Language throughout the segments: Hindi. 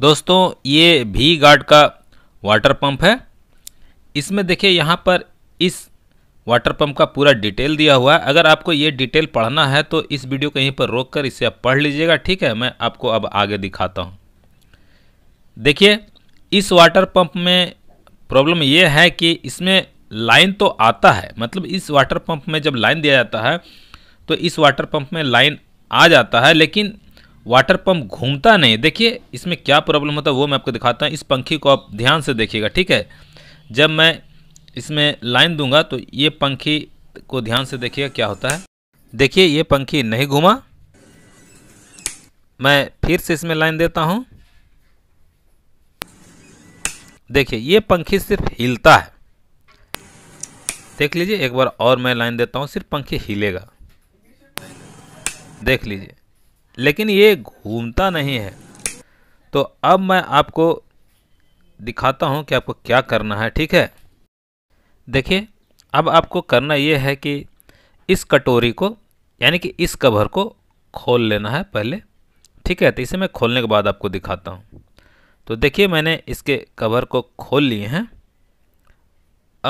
दोस्तों ये भी गार्ड का वाटर पंप है इसमें देखिए यहाँ पर इस वाटर पंप का पूरा डिटेल दिया हुआ है अगर आपको ये डिटेल पढ़ना है तो इस वीडियो को यहीं पर रोक कर इसे आप पढ़ लीजिएगा ठीक है मैं आपको अब आगे दिखाता हूँ देखिए इस वाटर पंप में प्रॉब्लम ये है कि इसमें लाइन तो आता है मतलब इस वाटर पंप में जब लाइन दिया जाता है तो इस वाटर पंप में लाइन आ जाता है लेकिन वाटर पंप घूमता नहीं देखिए इसमें क्या प्रॉब्लम होता है वो मैं आपको दिखाता हूँ इस पंखी को आप ध्यान से देखिएगा ठीक है जब मैं इसमें लाइन दूंगा तो ये पंखी को ध्यान से देखिएगा क्या होता है देखिए ये पंखी नहीं घूमा मैं फिर से इसमें लाइन देता हूँ देखिए ये पंखी सिर्फ हिलता है देख लीजिए एक बार और मैं लाइन देता हूँ सिर्फ पंखी हिलेगा देख लीजिए लेकिन ये घूमता नहीं है तो अब मैं आपको दिखाता हूँ कि आपको क्या करना है ठीक है देखिए अब आपको करना ये है कि इस कटोरी को यानी कि इस कवर को खोल लेना है पहले ठीक है तो इसे मैं खोलने के बाद आपको दिखाता हूँ तो देखिए मैंने इसके कवर को खोल लिए हैं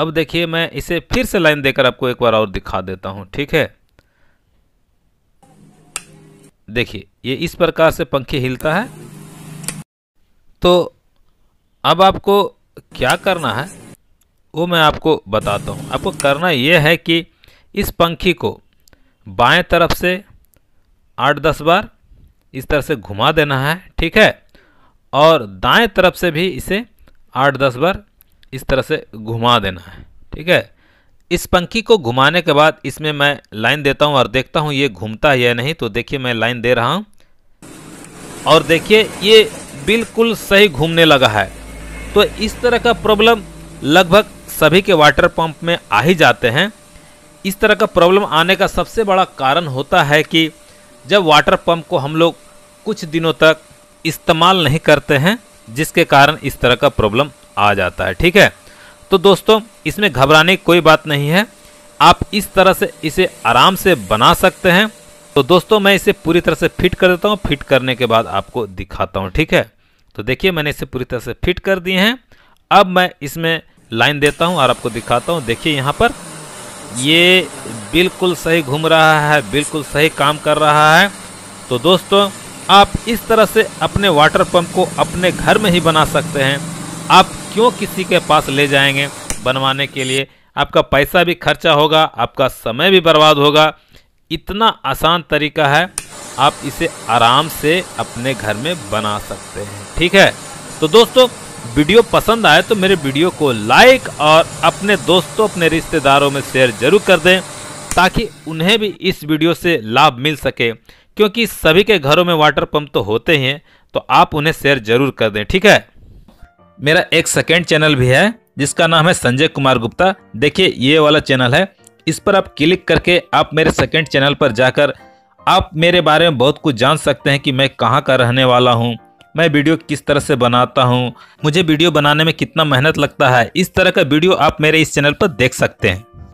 अब देखिए मैं इसे फिर से लाइन देकर आपको एक बार और दिखा देता हूँ ठीक है देखिए ये इस प्रकार से पंखे हिलता है तो अब आपको क्या करना है वो मैं आपको बताता हूँ आपको करना ये है कि इस पंखी को बाएं तरफ से आठ दस बार इस तरह से घुमा देना है ठीक है और दाएं तरफ से भी इसे आठ दस बार इस तरह से घुमा देना है ठीक है इस पंखी को घुमाने के बाद इसमें मैं लाइन देता हूँ और देखता हूँ ये घूमता है या नहीं तो देखिए मैं लाइन दे रहा हूँ और देखिए ये बिल्कुल सही घूमने लगा है तो इस तरह का प्रॉब्लम लगभग सभी के वाटर पंप में आ ही जाते हैं इस तरह का प्रॉब्लम आने का सबसे बड़ा कारण होता है कि जब वाटर पम्प को हम लोग कुछ दिनों तक इस्तेमाल नहीं करते हैं जिसके कारण इस तरह का प्रॉब्लम आ जाता है ठीक है तो दोस्तों इसमें घबराने की कोई बात नहीं है आप इस तरह से इसे आराम से बना सकते हैं तो दोस्तों मैं इसे पूरी तरह से फिट कर देता हूँ फिट करने के बाद आपको दिखाता हूँ ठीक है तो देखिए मैंने इसे पूरी तरह से फिट कर दिए हैं अब मैं इसमें लाइन देता हूँ और आपको दिखाता हूँ देखिए यहाँ पर ये बिल्कुल सही घूम रहा है बिल्कुल सही काम कर रहा है तो दोस्तों आप इस तरह से अपने वाटर पंप को अपने घर में ही बना सकते हैं आप क्यों किसी के पास ले जाएंगे बनवाने के लिए आपका पैसा भी खर्चा होगा आपका समय भी बर्बाद होगा इतना आसान तरीका है आप इसे आराम से अपने घर में बना सकते हैं ठीक है तो दोस्तों वीडियो पसंद आए तो मेरे वीडियो को लाइक और अपने दोस्तों अपने रिश्तेदारों में शेयर जरूर कर दें ताकि उन्हें भी इस वीडियो से लाभ मिल सके क्योंकि सभी के घरों में वाटर पंप तो होते हैं तो आप उन्हें शेयर जरूर कर दें ठीक है मेरा एक सेकेंड चैनल भी है जिसका नाम है संजय कुमार गुप्ता देखिए ये वाला चैनल है इस पर आप क्लिक करके आप मेरे सेकेंड चैनल पर जाकर आप मेरे बारे में बहुत कुछ जान सकते हैं कि मैं कहाँ का रहने वाला हूँ मैं वीडियो किस तरह से बनाता हूँ मुझे वीडियो बनाने में कितना मेहनत लगता है इस तरह का वीडियो आप मेरे इस चैनल पर देख सकते हैं